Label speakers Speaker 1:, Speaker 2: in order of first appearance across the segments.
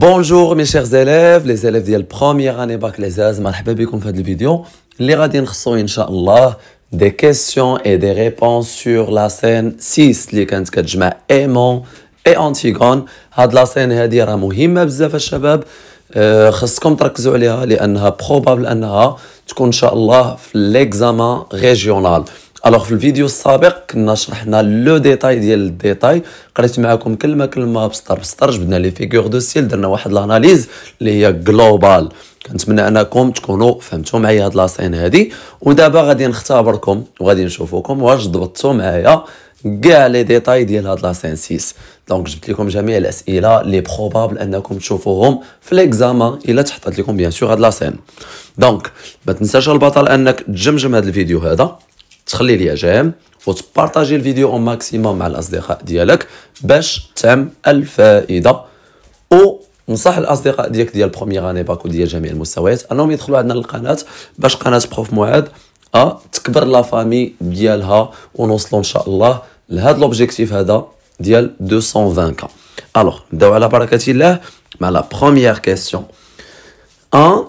Speaker 1: بونجور مي شيرز élèves لي élèves ديال بروميير اني باك لي زاز مرحبا بكم في هذا الفيديو اللي غادي نخصو ان شاء الله دي كيسيون اي دي ريبونس سور لا سين 6 اللي كانت كتجمع ايمون اي انتيغون هاد لا سين هادي راه مهمه بزاف الشباب خصكم تركزوا عليها لانها بروبابل انها تكون ان شاء الله في ليكزامان ريجيونال الوغ في الفيديو السابق كنا شرحنا لو ديتاي ديال الديتاي قريت معاكم كلمه كلمه بسطر بسطر جبنا لي فيغور دو سيل درنا واحد لاناليز اللي هي جلوبال كنتمنى انكم تكونوا فهمتوا معايا هاد لاسين هادي ودابا غادي نختبركم وغادي نشوفوكم واش ضبطتوا معايا كاع لي ديتاي ديال هاد لاسين 6 دونك جبت لكم جميع الاسئله لي بروبابل انكم تشوفوهم في ليكزامان الا تحطت لكم بيان سور هاد لاسين دونك ما تنساش البطل انك تجمجم هاد الفيديو هذا تخلي ليا جيم وتبارطاجي الفيديو اون ماكسيموم مع الاصدقاء ديالك باش تعم الفائده و نصح الاصدقاء ديالك ديال بروميير اني باك وديال جميع المستويات انهم يدخلوا عندنا للقناه باش قناه بروف معاد ا آه، تكبر لا فامي ديالها ونوصلوا ان شاء الله لهذا لوبجيكتيف هذا ديال 220 كا الوغ نبداو على بركه الله مع لا بروميير كيسيون ان آه،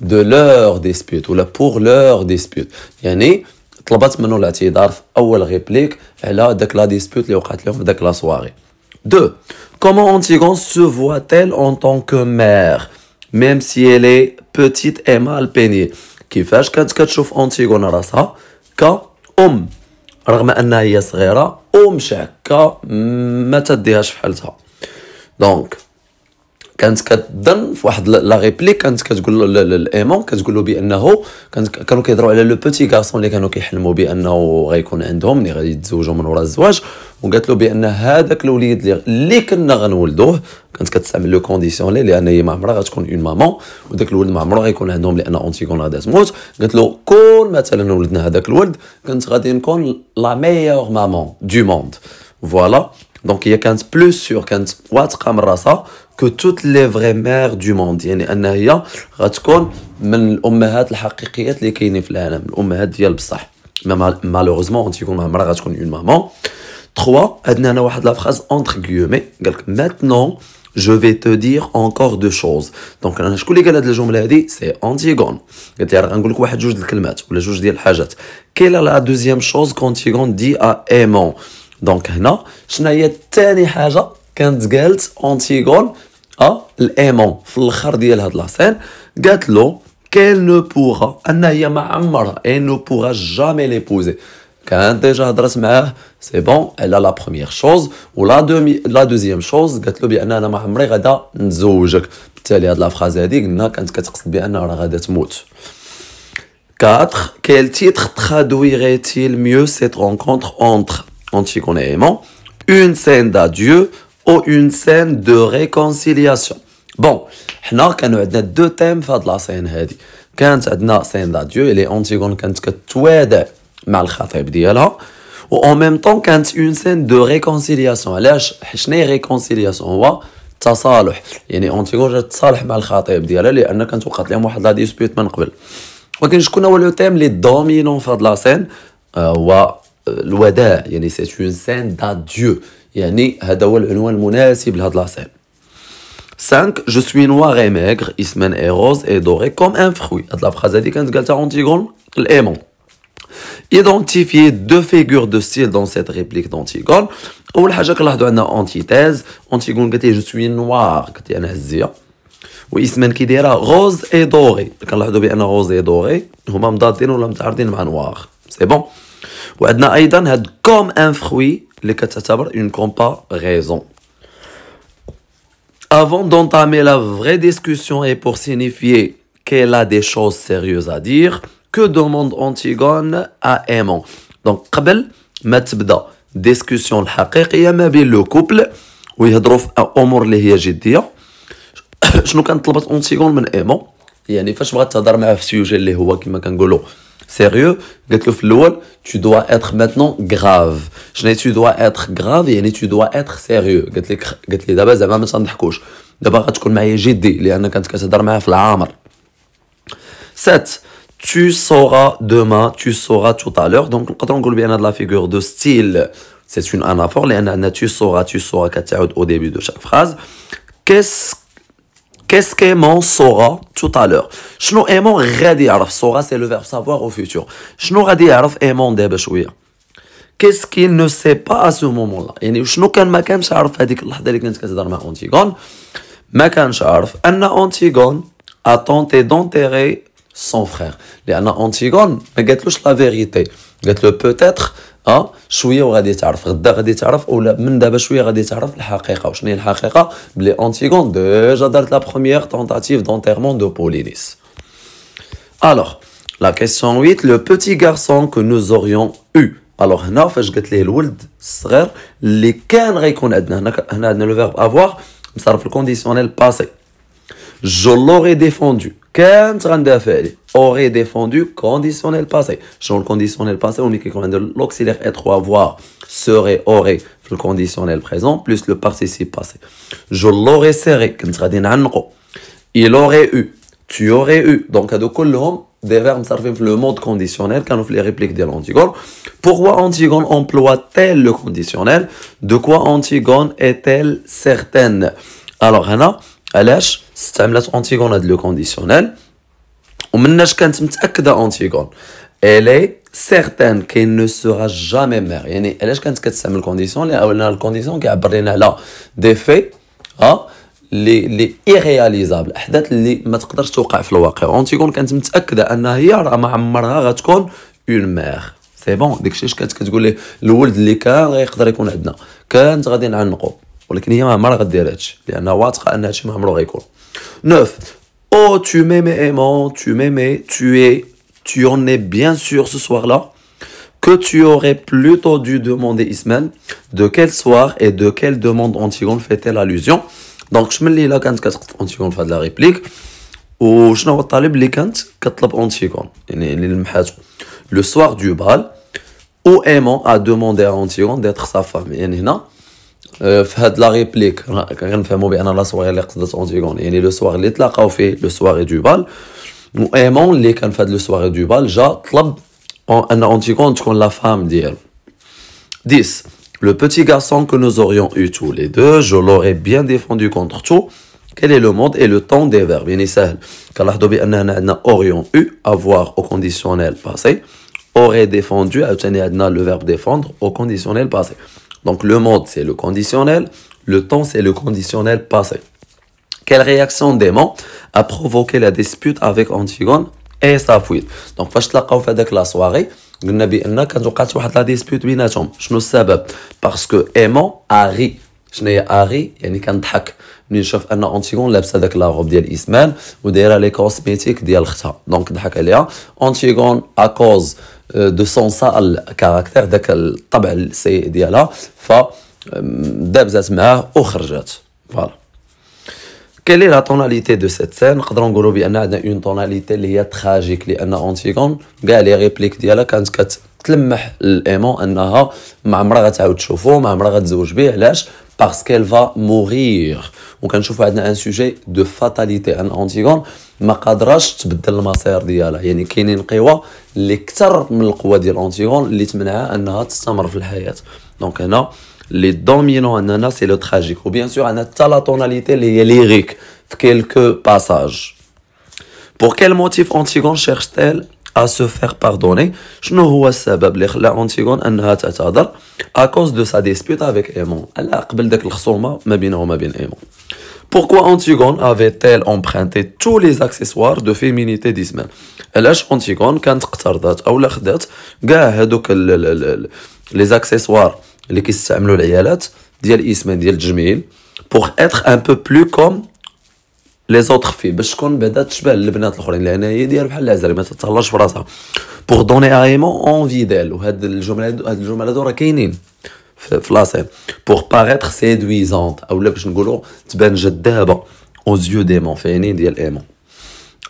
Speaker 1: de leur dispute ou pour leur dispute يعني طلبت منه الاعتذار في اول ريبليك على داك لا ديسبوت اللي وقعت لهم في داك la دو comment Antigone se voit-elle en tant que mère même si elle est petite et mal peignée كيفاش كانت كتشوف انتيغون راسها ام رغم انها هي صغيره ما تديهاش في دونك كانت كتظن في واحد لا ريبليك كانت كتقول للايمون كتقول له بانه كانوا كيهضروا على لو بوتي غارسون اللي كانوا كيحلموا بانه غيكون عندهم اللي غادي يتزوجوا من وراء الزواج وقالت له بان هذاك الوليد اللي كنا غنولدوه كانت كتستعمل لو كونديسيون لي لان هي ما عمرها غتكون اون مامون وداك الولد ما عمرو غيكون عندهم لان اونتيكون غادا تموت قالت له كون مثلا ولدنا هذاك الولد كنت غادي نكون لا ميور مامون دو موند فوالا دونك هي كانت بلوس سور كانت واثقه من راسها كو توت لي فغي مير دو موند يعني ان هي غتكون من الامهات الحقيقيات اللي كاينين في العالم الامهات ديال بصح مالوغوزمون غادي تكون مع مرا غتكون اون مامون تخوا عندنا هنا واحد لا فراز اونتر غيومي قال لك ماتنون جو في تو دير اونكور دو شوز دونك انا شكون اللي قال هاد الجمله هادي سي انتيغون قالت لي راه غنقول لك واحد جوج د الكلمات ولا جوج ديال الحاجات كيلا لا دوزيام شوز كونتيغون دي ا ايمون دونك هنا شنو هي ثاني حاجه كانت قالت انتيغون Ah l'aimant, le charde il a de la scène. Gatlo qu'elle ne pourra, Anna Yamamra, elle ne pourra jamais l'épouser. Quand déjà adresse mère, c'est bon. Elle a la première chose ou la deuxième, chose, Gatlo bien Anna Yamamra est à Zoujik. Tu la phrase à dire, non? Quand tu es bien dans la Quatre. Quel titre traduirait-il mieux cette rencontre entre entre qu'on aimant, une scène d'adieu. او اون سين دو ريكونسيلياسيون بون حنا كانوا عندنا دو تيم في هاد لاسين هادي كانت عندنا سين لا ديو اللي اونتيغون كانت كتوادع مع الخطيب ديالها و اون ميم طون كانت اون سين دو ريكونسيلياسيون علاش شنو هي ريكونسيلياسيون هو تصالح يعني اونتيغون جات تصالح مع الخطيب ديالها لان كانت وقعت لهم واحد لا ديسبيوت من قبل ولكن شكون هو لو تيم لي دومينون في هاد لاسين هو الوداع يعني سي اون سين داديو يعني هذا هو العنوان المناسب لهذا العصير 5 جو سوي نوار اي ماغر اسمان اي روز اي دوري كوم ان فروي هاد لافراز هادي كانت قالتها اونتيغون الايمون ايدونتيفيي دو فيغور دو ستيل دون سيت ريبليك دونتيغون أول حاجة كنلاحظوا عندنا اونتيتيز أنتيغون قالت لي جو سوي نوار قالت لي أنا هزية واسمان كي دايره غوز اي دوري كنلاحظوا بان روز اي دوري هما مضادين ولا متعارضين مع نوار سي بون وعندنا ايضا هاد كوم ان فروي اللي كتعتبر اون كومباريزون Avant d'entamer la vraie discussion et pour signifier qu'elle a des choses sérieuses à dire, que demande Antigone à Aimant Donc, قبل ما تبدا ديسكسيون الحقيقيه ما بين لو كوبل ويهضروا في امور اللي هي جديه شنو كانت طلبت اونتيغون من ايمون يعني فاش بغات تهضر معاه في سيوجي اللي هو كما كنقولوا sérieux, tu dois être maintenant grave. Je Tu dois être grave et tu dois être sérieux. D'abord, زعما ما تنضحكوش. دابا غتكون معايا جدي لان كنت كتهضر معاه في العامر. 7 tu sauras demain, tu sauras tout à l'heure. Donc, quand on bien de la figure de style, c'est une anaphore. Les tu sauras, tu sauras, au début de chaque phrase. Qu'est-ce Qu'est-ce qu'est mon saura tout à l'heure شنو aimant غادي يعرف saura c'est le verbe savoir au futur شنو غادي يعرف aimant دابا شويه Qu'est-ce qu'il ne sait pas à ce moment-là يعني شنو كان ما كانش عارف هذيك اللحظه اللي كانت كتهضر مع اونتيغون ما كانش عارف ان اونتيغون a tenté d'enterrer son frère. Et Anna Antigone, mais gâte-le la vérité. Gâte-le peut-être, hein, chouïa ou gâte-le t'arraf. Gâte-le gâte-le t'arraf, ou la mendaba chouïa gâte-le t'arraf, la haqiqa. Ou chenille la haqiqa, blé Antigone, déjà date la première tentative d'enterrement de Paulinis. Alors, la question huit. le petit garçon que nous aurions eu. Alors, hana, je gâte-le l'ould, srère, les ken reikoun adna. Hana, le verbe avoir, m'sarraf le conditionnel passé. Je l'aurais défendu. Qu'est-ce Aurait défendu le conditionnel passé. Sur le conditionnel passé, on dit que l'auxiliaire et trois voix. Serait, aurait le conditionnel présent plus le participe passé. Je l'aurais serré. Il aurait eu. Tu aurais eu. Donc, à deux colonnes des verbes qui le mode conditionnel. Quand on fait les répliques de l'antigone. Pourquoi Antigone emploie-t-elle le conditionnel? De quoi Antigone est-elle certaine? Alors, il علاش استعملت اونتيغون هاد لو كونديسيونيل ومناش كانت متاكده اونتيغون الي سيغتان كاين نو سورا جامي مير يعني علاش كانت كتستعمل كونديسيون لان اولا الكونديسيون كيعبر لنا على دي في ها لي لي ايرياليزابل احداث اللي ما تقدرش توقع في الواقع اونتيغون كانت متاكده انها هي راه ما عمرها غتكون اون مير سي بون داكشي اش كانت كتقول ليه الولد اللي كان غيقدر يكون عندنا كانت غادي نعنقو ولكن 9 Oh, tu m'aimais aimant, tu m'aimais, tu es, tu en es bien sûr ce soir-là, que tu aurais plutôt dû demander Ismaël de quel soir et de quelle demande Antigone fait-elle allusion. Donc, je me lis là quand Antigone fait de la réplique. Ou je n'ai pas les quand Antigone. Le soir du bal, où aimant a demandé à Antigone d'être sa femme. Et في هاد لا ريبليك كنفهموا بان لا سواري اللي قصدت اونتيغون يعني لو سوار اللي تلاقاو فيه لو سواري دو بال وايمون اللي كان في هاد لو سواري دو بال جا طلب ان اونتيغون تكون لا فام ديالو 10 Le petit garçon que nous aurions eu tous les deux, je l'aurais bien défendu contre tout. Quel est le monde et le temps des verbes يعني سهل كنلاحظوا بان هنا عندنا aurions eu avoir au conditionnel passé aurait défendu عاوتاني le verbe défendre au conditionnel passé donc le mode, c'est le conditionnel. Le temps, c'est le conditionnel passé. Quelle réaction démon a provoqué la dispute avec Antigone et sa fuite Donc, quand je vous de la soirée, je vous quand fait la dispute, je ne Parce que aimant a ri. Je n'ai a ri, il a Antigone a de la robe d'Ismaël ou les cosmétiques Donc, Antigone a دو سونسا الكاركتير ذاك الطبع السيء ديالها ف دابزات معاه وخرجات فوالا كيلي لا توناليتي دو سيت سين نقدروا نقولوا بان عندنا اون توناليتي اللي هي تراجيك لان اونتيغون كاع لي ريبليك ديالها كانت كتلمح الايمون انها ما عمرها غتعاود تشوفو ما عمرها غتزوج به علاش parce qu'elle va mourir. Donc, on va un sujet de fatalité. Un antigone, ma kadrash tbdel le qui diala. Yani, kéni l'kwa, l'ektar m'lkwa de l'antigone, l'itmena, anna t'samar vie. Donc, anna, les dominants anna, c'est le tragique. Ou bien sûr, anna t'a la tonalité, lyrique dans quelques passages. Pour quel motif Antigone cherche-t-elle à se faire pardonner شنو هو السبب اللي خلى اونتيغون انها تعتذر à cause de sa dispute avec ايمون على قبل داك الخصومه ما بينه وما بين ايمون Pourquoi Antigone avait-elle emprunté tous les accessoires de féminité d'Ismaël علاش أنتيغون كانت اقترضت او لا خدات كاع هذوك لي زاكسيسوار اللي كيستعملوا العيالات ديال اسمان ديال التجميل pour être un peu plus comme لي زوطخ في باش تكون بعدا تشبه البنات الاخرين لان هي ديال بحال العزري ما تتهلاش براسها بوغ دوني ايمون اونفي ديل وهاد الجمله هاد الجمل هادو راه كاينين في لاصين بوغ باغيتخ سيدويزونت اولا باش نقولوا تبان جذابه زيو yeux d'aimant, féini ديال ايمون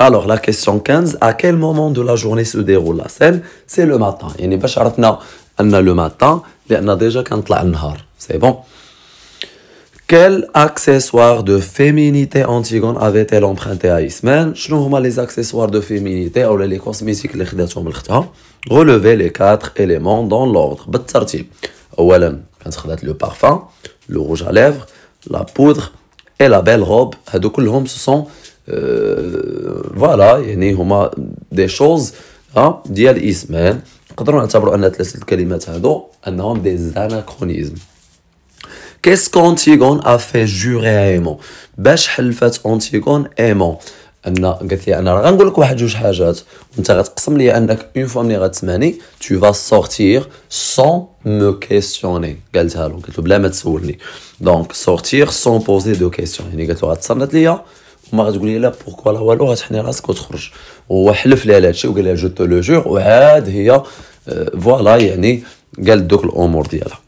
Speaker 1: الوغ لا question 15, ا كيل مومون دو لا جورني سو déroule لا سين سي لو ماتان يعني باش عرفنا ان لو ماتان لان ديجا كنطلع النهار. سي بون. Bon. Quel accessoire de féminité Antigone avait-elle emprunté à Isman Chnouma les accessoires de féminité ou les cosmétiques les khidatoum al Relevez les quatre éléments dans l'ordre. Battartib. Oualam, le parfum, le rouge à lèvres, la poudre et la belle robe. Hadou kulhom ce sont euh, voilà, des choses hein, ديال إسمان نقدروا نعتبروا les ثلاثة الكلمات هادو a des anachronismes. Qu'est-ce افي a fait jurer à باش حلفات أنتيغون إيمون ان قالت لي انا راه غنقول لك واحد جوج حاجات وانت غتقسم لي انك اون فوا ملي غتسمعني تو فا سورتير سون مو كيسيوني قالتها له قلت له بلا ما تسولني دونك سورتير سون بوزي دو كيسيون يعني قالت له غتصنت ليا وما غتقول لي لا بوركوا لا والو غتحني راسك وتخرج وهو حلف لي على هادشي وقال لها جو تو لو جور وعاد هي فوالا آه، يعني قالت دوك الامور ديالها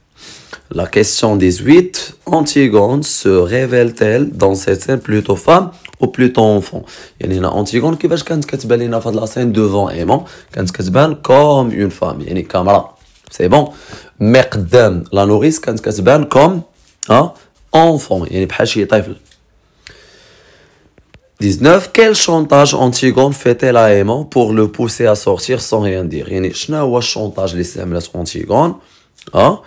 Speaker 1: La question 18, Antigone se révèle-t-elle dans cette scène plutôt femme ou plutôt enfant Il a Antigone va Antigone se va faire la scène devant Aimant comme une femme يعني كامرا C'est bon La nourrice nourrice نوريس كانت comme un enfant y a une 19 hein, quel chantage Antigone fait-elle à Aimant pour le pousser à sortir sans rien dire chantage, Antigone hein.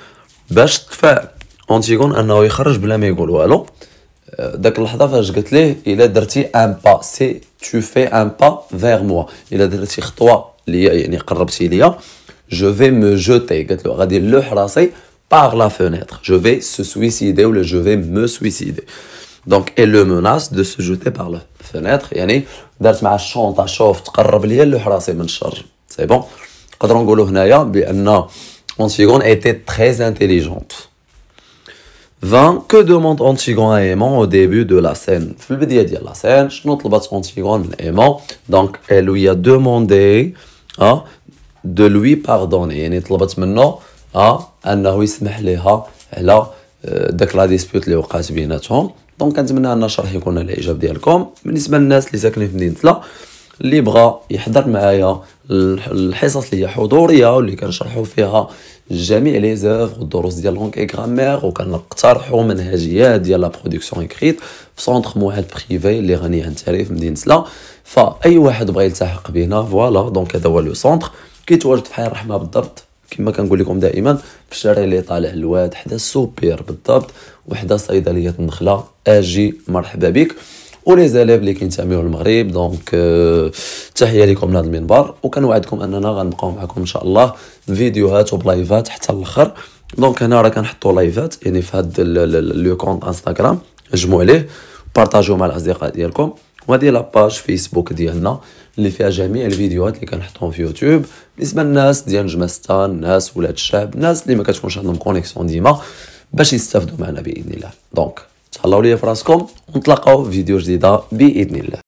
Speaker 1: باش تفاعل اونتيغون انه يخرج بلا ما يقول والو داك اللحظه فاش قلت ليه الا درتي ان با سي تو في ان با فيغ موا الا درتي خطوه ليا يعني قربتي ليا جو في مو جوتي قالت له غادي نلوح راسي باغ لا فونيتر جو في سو سويسيدي ولا جو في مو سويسيدي دونك اي لو مناس دو سو جوتي باغ لا فونيتر يعني درت مع الشونطه شوف تقرب ليا نلوح راسي من الشر سي بون نقدروا نقولوا هنايا بان Antigone était très intelligente. 20. Que demande Antigone à Aimant au début de la scène Je vais dire la scène. Je note le bas Antigone à Aimant. Donc, elle lui a demandé hein, de lui pardonner. Elle note le maintenant. Hein, elle a dit smehle ha. Elle a déclaré dispute est cas bien à Donc, elle a dit à la charge, il connaît les jeux de l'alcool. Mais il se mène à la scène. Il se mène la scène. Libra, il y a d'autres الحصص اللي هي حضوريه واللي كنشرحوا فيها جميع لي زوف والدروس ديال لونغ اي غرامير وكنقترحوا منهجيات ديال لا برودكسيون اكريت في سونتر موحد بريفي اللي غني عن تعريف مدينه سلا فاي واحد بغى يلتحق بينا فوالا دونك هذا هو لو سونتر كيتواجد في حي الرحمه بالضبط كما كنقول لكم دائما في الشارع اللي طالع الواد حدا السوبير بالضبط وحدا صيدليه النخله اجي مرحبا بك ولي زاليف اللي كينتميو للمغرب دونك euh, تحيه لكم من هذا المنبر وكنوعدكم اننا غنبقاو معكم ان شاء الله فيديوهات وبلايفات حتى الاخر دونك هنا راه كنحطوا لايفات يعني في هذا لو كونت انستغرام جمعوا عليه بارطاجوه مع الاصدقاء ديالكم وهذه لاباج فيسبوك ديالنا اللي فيها جميع الفيديوهات اللي كنحطهم في يوتيوب بالنسبه للناس ديال نجمستان الناس ولاد الشعب الناس اللي ما كتكونش عندهم كونيكسيون ديما باش يستافدوا معنا باذن الله دونك تهلاو ليا فراسكم ونتلاقاو في فيديو جديده باذن الله